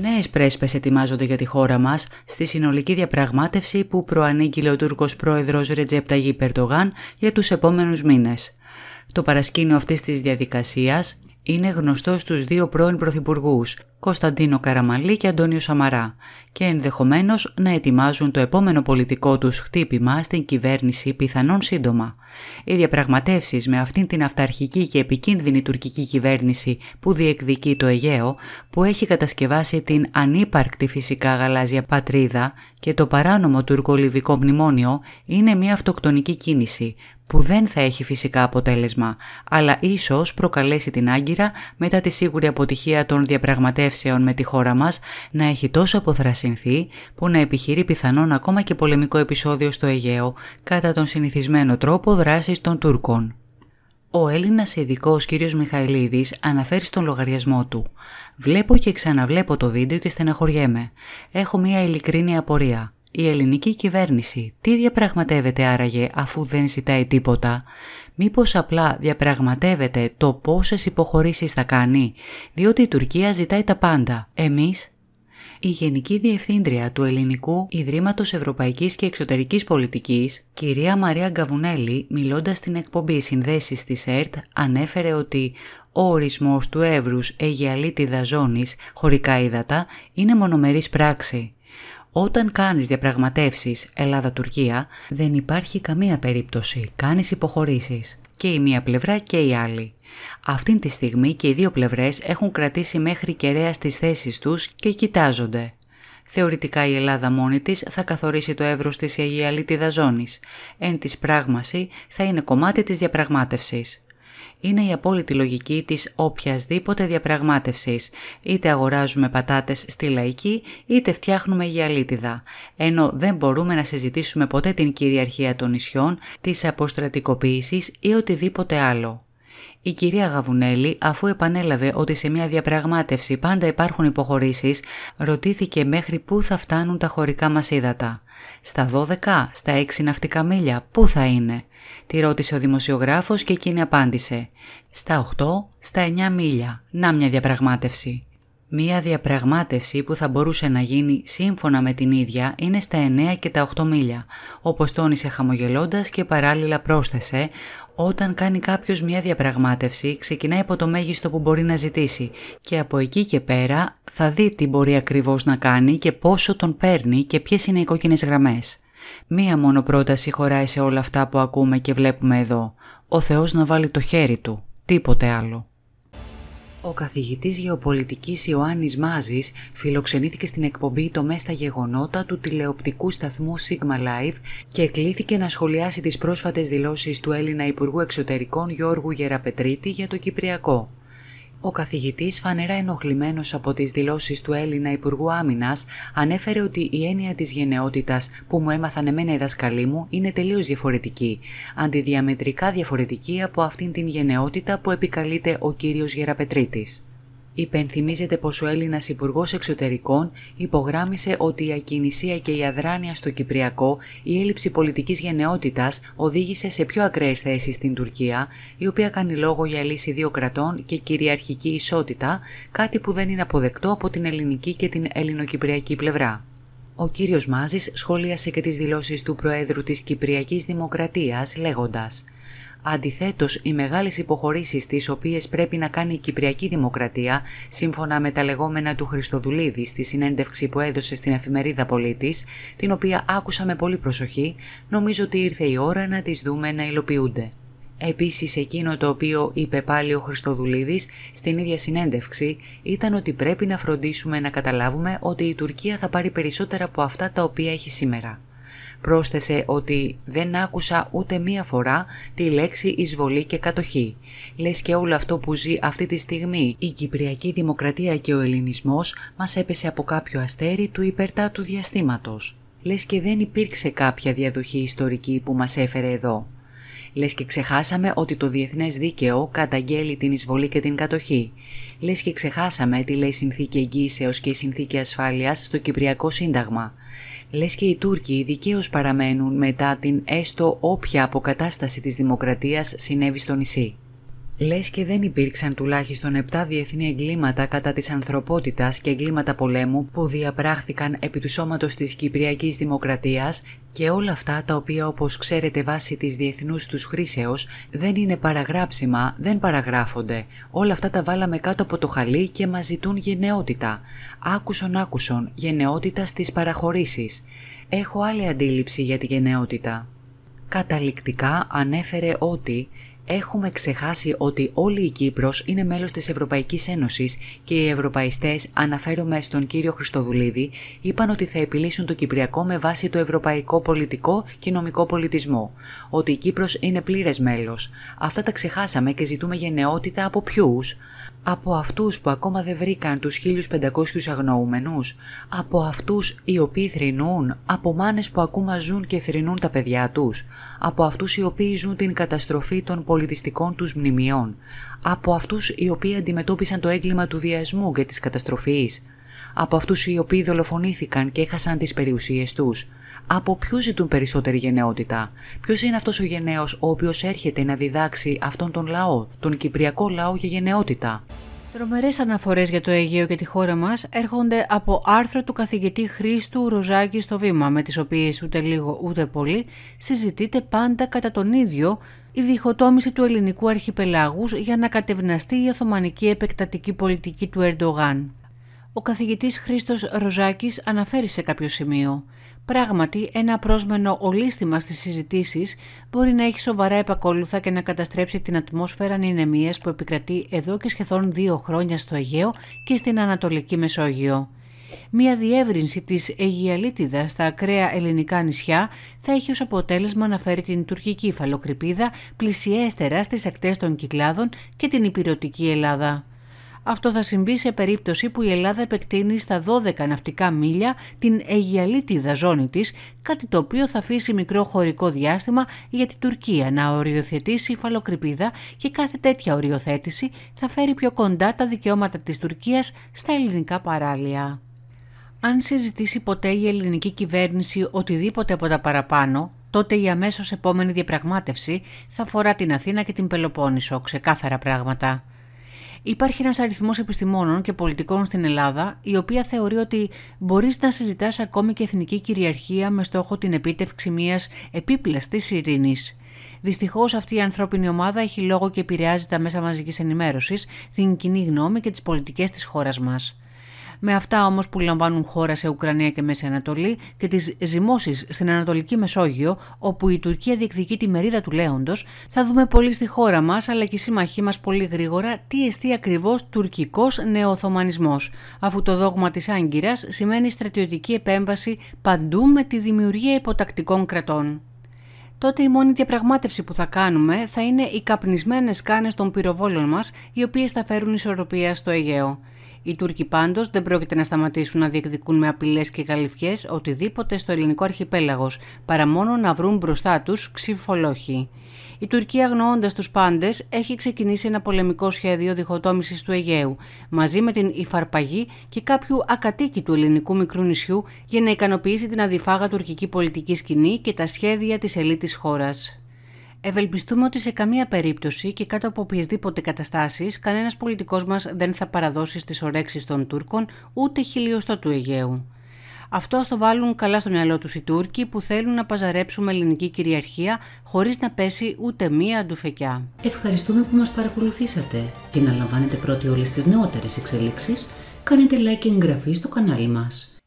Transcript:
Νέες πρέσπες ετοιμάζονται για τη χώρα μας στη συνολική διαπραγμάτευση που προανήγγειλε ο Τούρκος πρόεδρος Ρετζέπ Περτογάν για τους επόμενους μήνες. Το παρασκήνιο αυτής της διαδικασίας είναι γνωστό στους δύο πρώην Πρωθυπουργούς, Κωνσταντίνο Καραμαλή και Αντώνιο Σαμαρά, και ενδεχομένως να ετοιμάζουν το επόμενο πολιτικό τους χτύπημα στην κυβέρνηση πιθανόν σύντομα. Οι διαπραγματεύσεις με αυτήν την αυταρχική και επικίνδυνη τουρκική κυβέρνηση που διεκδικεί το Αιγαίο, που έχει κατασκευάσει την ανύπαρκτη φυσικά γαλάζια πατρίδα και το παράνομο τουρκο-λιβικό μνημόνιο, είναι μια αυτοκτονική κίνηση που δεν θα έχει φυσικά αποτέλεσμα, αλλά ίσως προκαλέσει την Άγκυρα μετά τη σίγουρη αποτυχία των διαπραγματεύσεων με τη χώρα μας να έχει τόσο αποθρασινθεί που να επιχειρεί πιθανόν ακόμα και πολεμικό επεισόδιο στο Αιγαίο κατά τον συνηθισμένο τρόπο δράσης των Τούρκων. Ο Έλληνας ειδικός κ. Μιχαηλίδης αναφέρει στον λογαριασμό του. Βλέπω και ξαναβλέπω το βίντεο και στεναχωριέμαι. Έχω μία ειλικρίνη απορία. Η ελληνική κυβέρνηση τι διαπραγματεύεται άραγε αφού δεν ζητάει τίποτα. Μήπως απλά διαπραγματεύεται το πόσες υποχωρήσεις θα κάνει, διότι η Τουρκία ζητάει τα πάντα. Εμείς η Γενική Διευθύντρια του Ελληνικού Ιδρύματος Ευρωπαϊκής και Εξωτερικής Πολιτικής, κυρία Μαρία Γκαβουνέλη, μιλώντας στην εκπομπή συνδέσεις της ΕΡΤ, ανέφερε ότι ο ορισμός του εύρους Αιγιαλίτιδα ζώνης χωρικά ύδατα είναι μονομερής πράξη. Όταν κάνεις διαπραγματεύσεις Ελλάδα-Τουρκία δεν υπάρχει καμία περίπτωση, κάνεις υποχωρήσεις και η μία πλευρά και η άλλη. Αυτή τη στιγμή και οι δύο πλευρές έχουν κρατήσει μέχρι κεραία στις θέσεις τους και κοιτάζονται. Θεωρητικά η Ελλάδα μόνη της θα καθορίσει το εύρος της Λίτιδα ζώνης. Εν της πράγμαση θα είναι κομμάτι της διαπραγμάτευσης είναι η απόλυτη λογική της οποιασδήποτε διαπραγμάτευσης. Είτε αγοράζουμε πατάτες στη λαϊκή, είτε φτιάχνουμε γυαλίτιδα. Ενώ δεν μπορούμε να συζητήσουμε ποτέ την κυριαρχία των νησιών, της αποστρατικοποίησης ή οτιδήποτε άλλο. Η κυρία Γαβουνέλη, αφού επανέλαβε ότι σε μια διαπραγμάτευση πάντα υπάρχουν υποχωρήσεις, ρωτήθηκε μέχρι πού θα φτάνουν τα χωρικά μας ύδατα. Στα 12, στα 6 ναυτικά μίλια, πού θα είναι. Τη ρώτησε ο δημοσιογράφος και εκείνη απάντησε. Στα 8, στα 9 μίλια. Να μια διαπραγμάτευση. Μία διαπραγμάτευση που θα μπορούσε να γίνει σύμφωνα με την ίδια είναι στα 9 και τα 8 μίλια, όπως τόνισε χαμογελώντας και παράλληλα πρόσθεσε όταν κάνει κάποιος μια διαπραγμάτευση, ξεκινάει από το μέγιστο που μπορεί να ζητήσει και από εκεί και πέρα θα δει τι μπορεί ακριβώς να κάνει και πόσο τον παίρνει και ποιες είναι οι κόκκινες γραμμές. Μία μόνο πρόταση χωράει σε όλα αυτά που ακούμε και βλέπουμε εδώ. Ο Θεός να βάλει το χέρι του. Τίποτε άλλο. Ο καθηγητής γεωπολιτικής Ιωάννης Μάζης φιλοξενήθηκε στην εκπομπή «Το Μέστα Γεγονότα» του τηλεοπτικού σταθμού Sigma Live και εκλήθηκε να σχολιάσει τις πρόσφατες δηλώσεις του Έλληνα Υπουργού Εξωτερικών Γιώργου Γεραπετρίτη για το Κυπριακό. Ο καθηγητής, φανερά ενοχλημένος από τις δηλώσεις του Έλληνα Υπουργού Άμυνας, ανέφερε ότι η έννοια της γενναιότητας που μου έμαθαν εμένα οι δασκαλοί μου είναι τελείως διαφορετική, αντιδιαμετρικά διαφορετική από αυτήν την γενναιότητα που επικαλείται ο κύριος Γεραπετρίτης. Υπενθυμίζεται πως ο Έλληνας Υπουργός Εξωτερικών υπογράμισε ότι η ακινησία και η αδράνεια στο Κυπριακό, η έλλειψη πολιτικής γενναιότητας οδήγησε σε πιο ακραίες θέσεις στην Τουρκία, η οποία κάνει λόγο για λύση δύο κρατών και κυριαρχική ισότητα, κάτι που δεν είναι αποδεκτό από την ελληνική και την ελληνοκυπριακή πλευρά. Ο κύριος Μάζης σχολίασε και τις δηλώσεις του Προέδρου της Κυπριακής Δημοκρατίας λέγοντας Αντιθέτως, οι μεγάλες υποχωρήσεις τις οποίες πρέπει να κάνει η Κυπριακή Δημοκρατία, σύμφωνα με τα λεγόμενα του Χριστοδουλίδη στη συνέντευξη που έδωσε στην εφημερίδα Πολίτης, την οποία άκουσα με πολύ προσοχή, νομίζω ότι ήρθε η ώρα να τις δούμε να υλοποιούνται. Επίσης, εκείνο το οποίο είπε πάλι ο Χριστοδουλίδης στην ίδια συνέντευξη ήταν ότι πρέπει να φροντίσουμε να καταλάβουμε ότι η Τουρκία θα πάρει περισσότερα από αυτά τα οποία έχει σήμερα. Πρόσθεσε ότι δεν άκουσα ούτε μία φορά τη λέξη εισβολή και κατοχή. Λες και όλο αυτό που ζει αυτή τη στιγμή η Κυπριακή Δημοκρατία και ο Ελληνισμός μας έπεσε από κάποιο αστέρι του υπερτάτου διαστήματος. Λες και δεν υπήρξε κάποια διαδοχή ιστορική που μας έφερε εδώ. Λες και ξεχάσαμε ότι το διεθνές δίκαιο καταγγέλει την εισβολή και την κατοχή. Λες και ξεχάσαμε τι λέει συνθήκη εγγύησεως και η συνθήκη ασφάλειας στο Κυπριακό Σύνταγμα. Λες και οι Τούρκοι δικαίως παραμένουν μετά την έστω όποια αποκατάσταση της δημοκρατίας συνέβη στο νησί. Λες και δεν υπήρξαν τουλάχιστον 7 διεθνή εγκλήματα κατά της ανθρωπότητας και εγκλήματα πολέμου που διαπράχθηκαν επί του σώματος της Κυπριακής Δημοκρατίας και όλα αυτά τα οποία όπως ξέρετε βάσει της διεθνούς τους χρήσεως δεν είναι παραγράψιμα, δεν παραγράφονται. Όλα αυτά τα βάλαμε κάτω από το χαλί και μας ζητούν γενναιότητα. Άκουσον άκουσον, γενναιότητα στις παραχωρήσεις. Έχω άλλη αντίληψη για τη γενναιότητα. Καταληκτικά ανέφερε ότι Έχουμε ξεχάσει ότι όλη η Κύπρος είναι μέλος της Ευρωπαϊκής Ένωσης και οι Ευρωπαϊστές, αναφέρομαι στον κύριο Χριστοδουλίδη, είπαν ότι θα επιλύσουν το Κυπριακό με βάση το ευρωπαϊκό πολιτικό και νομικό πολιτισμό. Ότι η Κύπρος είναι πλήρες μέλος. Αυτά τα ξεχάσαμε και ζητούμε γενναιότητα από ποιους. Από αυτούς που ακόμα δεν βρήκαν τους 1500 αγνοούμενους, από αυτούς οι οποίοι θρηνούν, από μάνες που ακόμα ζουν και θρηνούν τα παιδιά τους, από αυτούς οι οποίοι ζουν την καταστροφή των πολιτικών πολιτιστικών τους μνημειών, από αυτούς οι οποίοι αντιμετώπισαν το έγκλημα του διασμού και της καταστροφής, από αυτούς οι οποίοι δολοφονήθηκαν και έχασαν τις περιουσίες τους, από ποιους ζητούν περισσότερη γενναιότητα, Ποιος είναι αυτός ο γενναίος ο οποίος έρχεται να διδάξει αυτόν τον λαό, τον κυπριακό λαό για γενναιότητα. Τρομερές αναφορές για το Αιγαίο και τη χώρα μας έρχονται από άρθρο του καθηγητή Χρήστου Ροζάκη στο Βήμα, με τις οποίες ούτε λίγο ούτε πολύ συζητείται πάντα κατά τον ίδιο η διχοτόμηση του ελληνικού αρχιπελάγους για να κατευναστεί η Οθωμανική επεκτατική πολιτική του Ερντογάν ο καθηγητής Χρήστος Ροζάκης αναφέρει σε κάποιο σημείο. Πράγματι, ένα πρόσμενο ολίσθημα στις συζητήσεις μπορεί να έχει σοβαρά επακόλουθα και να καταστρέψει την ατμόσφαιρα νηνεμίας που επικρατεί εδώ και σχεδόν δύο χρόνια στο Αιγαίο και στην Ανατολική Μεσόγειο. Μία διεύρυνση της Αιγιαλίτιδας στα ακραία ελληνικά νησιά θα έχει ως αποτέλεσμα να φέρει την τουρκική φαλοκρηπίδα πλησιέστερα στις ακτές των Κυκλάδων και την υπηρετική Ελλάδα. Αυτό θα συμβεί σε περίπτωση που η Ελλάδα επεκτείνει στα 12 ναυτικά μίλια την αιγιαλίτιδα ζώνη της, κάτι το οποίο θα αφήσει μικρό χωρικό διάστημα για την Τουρκία να οριοθετήσει η και κάθε τέτοια οριοθέτηση θα φέρει πιο κοντά τα δικαιώματα της Τουρκίας στα ελληνικά παράλια. Αν συζητήσει ποτέ η ελληνική κυβέρνηση οτιδήποτε από τα παραπάνω, τότε η αμέσως επόμενη διαπραγμάτευση θα φορά την Αθήνα και την Πελοπόννησο, ξεκάθαρα πράγματα. Υπάρχει ένας αριθμός επιστημόνων και πολιτικών στην Ελλάδα, η οποία θεωρεί ότι μπορείς να συζητάς ακόμη και εθνική κυριαρχία με στόχο την επίτευξη μιας επίπλαστης ειρήνης. Δυστυχώς, αυτή η ανθρώπινη ομάδα έχει λόγο και επηρεάζει τα μέσα μαζικής ενημέρωσης, την κοινή γνώμη και τις πολιτικές της χώρας μας. Με αυτά όμως που λαμβάνουν χώρα σε Ουκρανία και Μέση Ανατολή και τις ζυμώσεις στην Ανατολική Μεσόγειο, όπου η Τουρκία διεκδικεί τη μερίδα του λέοντος, θα δούμε πολύ στη χώρα μας αλλά και οι σύμμαχοί μας πολύ γρήγορα τι εστί ακριβώς τουρκικός νεοοθωμανισμός, αφού το δόγμα της Άγκυρας σημαίνει στρατιωτική επέμβαση παντού με τη δημιουργία υποτακτικών κρατών τότε η μόνη διαπραγμάτευση που θα κάνουμε θα είναι οι καπνισμένες σκάνες των πυροβόλων μας, οι οποίες θα φέρουν ισορροπία στο Αιγαίο. Οι Τούρκοι πάντως δεν πρόκειται να σταματήσουν να διεκδικούν με απειλές και καλυφιέ οτιδήποτε στο ελληνικό αρχιπέλαγος, παρά μόνο να βρουν μπροστά τους ξυφολόχοι. Η Τουρκία, αγνοώντας τους πάντες, έχει ξεκινήσει ένα πολεμικό σχέδιο διχοτόμησης του Αιγαίου, μαζί με την υφαρπαγή και κάποιου του ελληνικού μικρού νησιού για να ικανοποιήσει την αδιφάγα τουρκική πολιτική σκηνή και τα σχέδια της ελίτης χώρας. Ευελπιστούμε ότι σε καμία περίπτωση και κάτω από οποιασδήποτε καταστάσεις κανένας πολιτικός μας δεν θα παραδώσει στις ορέξεις των Τούρκων ούτε χιλιοστό του Αιγαίου. Αυτό ας το βάλουν καλά στο μυαλό τους οι Τούρκοι που θέλουν να παζαρέψουμε ελληνική κυριαρχία χωρίς να πέσει ούτε μία αντουφεκιά. Ευχαριστούμε που μας παρακολουθήσατε και να λαμβάνετε πρώτοι όλες τις νεότερες εξελίξεις. Κάνετε like και εγγραφή στο κανάλι μας.